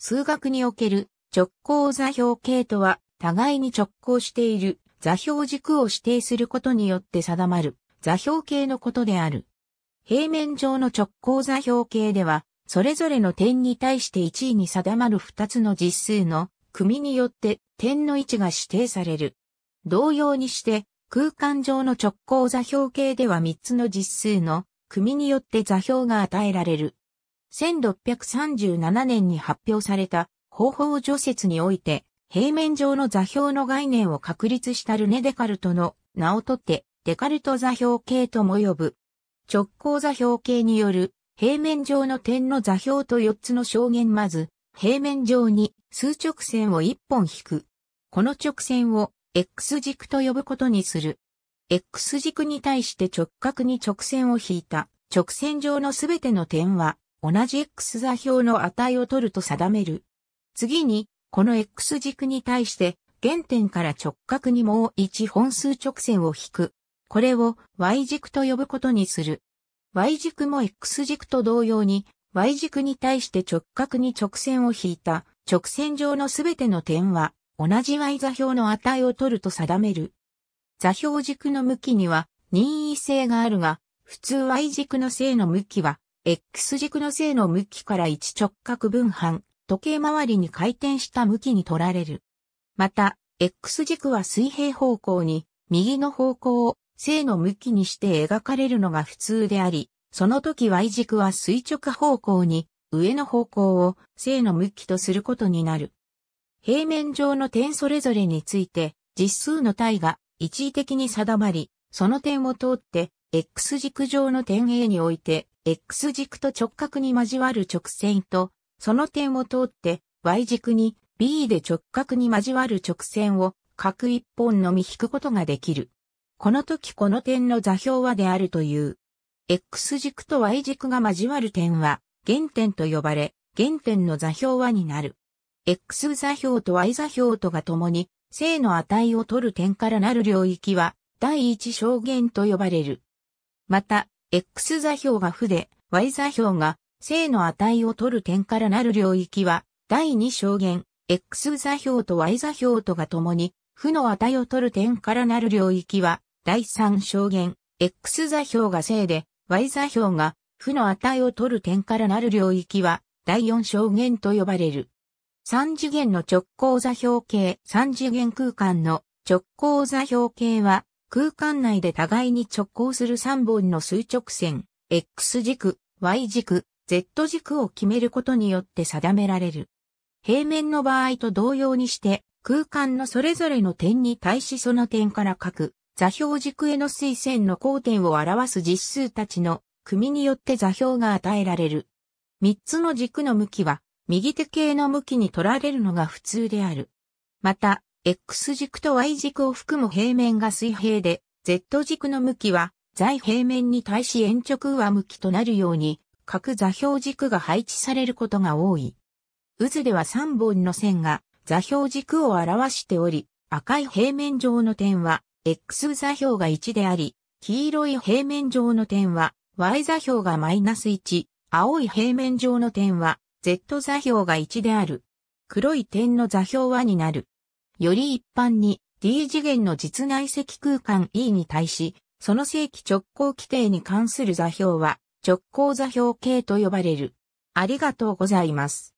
数学における直行座標系とは、互いに直行している座標軸を指定することによって定まる座標系のことである。平面上の直行座標系では、それぞれの点に対して1位に定まる2つの実数の組によって点の位置が指定される。同様にして、空間上の直行座標系では3つの実数の組によって座標が与えられる。1637年に発表された方法除雪において、平面上の座標の概念を確立したルネ・デカルトの名をとって、デカルト座標系とも呼ぶ。直行座標系による平面上の点の座標と4つの証言まず、平面上に数直線を1本引く。この直線を X 軸と呼ぶことにする。X 軸に対して直角に直線を引いた直線上のすべての点は同じ X 座標の値を取ると定める。次に、この X 軸に対して、原点から直角にもう一本数直線を引く。これを Y 軸と呼ぶことにする。Y 軸も X 軸と同様に、Y 軸に対して直角に直線を引いた直線上のすべての点は、同じ Y 座標の値を取ると定める。座標軸の向きには任意性があるが、普通 Y 軸の正の向きは X 軸の正の向きから一直角分半、時計回りに回転した向きに取られる。また、X 軸は水平方向に、右の方向を正の向きにして描かれるのが普通であり、その時 Y 軸は垂直方向に、上の方向を正の向きとすることになる。平面上の点それぞれについて、実数の体が一時的に定まり、その点を通って、X 軸上の点 A において、X 軸と直角に交わる直線と、その点を通って Y 軸に B で直角に交わる直線を角一本のみ引くことができる。この時この点の座標はであるという。X 軸と Y 軸が交わる点は原点と呼ばれ、原点の座標はになる。X 座標と Y 座標とが共に正の値を取る点からなる領域は第一象限と呼ばれる。また、X 座標が負で、Y 座標が正の値を取る点からなる領域は、第2証限、X 座標と Y 座標とが共に、負の値を取る点からなる領域は、第3証限、X 座標が正で、Y 座標が負の値を取る点からなる領域は、第4証限と呼ばれる。3次元の直交座標系、3次元空間の直交座標系は、空間内で互いに直行する3本の数直線、X 軸、Y 軸、Z 軸を決めることによって定められる。平面の場合と同様にして、空間のそれぞれの点に対しその点から書く座標軸への垂線の交点を表す実数たちの組によって座標が与えられる。三つの軸の向きは、右手系の向きに取られるのが普通である。また、X 軸と Y 軸を含む平面が水平で、Z 軸の向きは、在平面に対し延直上向きとなるように、各座標軸が配置されることが多い。渦では3本の線が座標軸を表しており、赤い平面上の点は X 座標が1であり、黄色い平面上の点は Y 座標がマイナス1、青い平面上の点は Z 座標が1である。黒い点の座標はになる。より一般に D 次元の実内積空間 E に対し、その正規直行規定に関する座標は直行座標系と呼ばれる。ありがとうございます。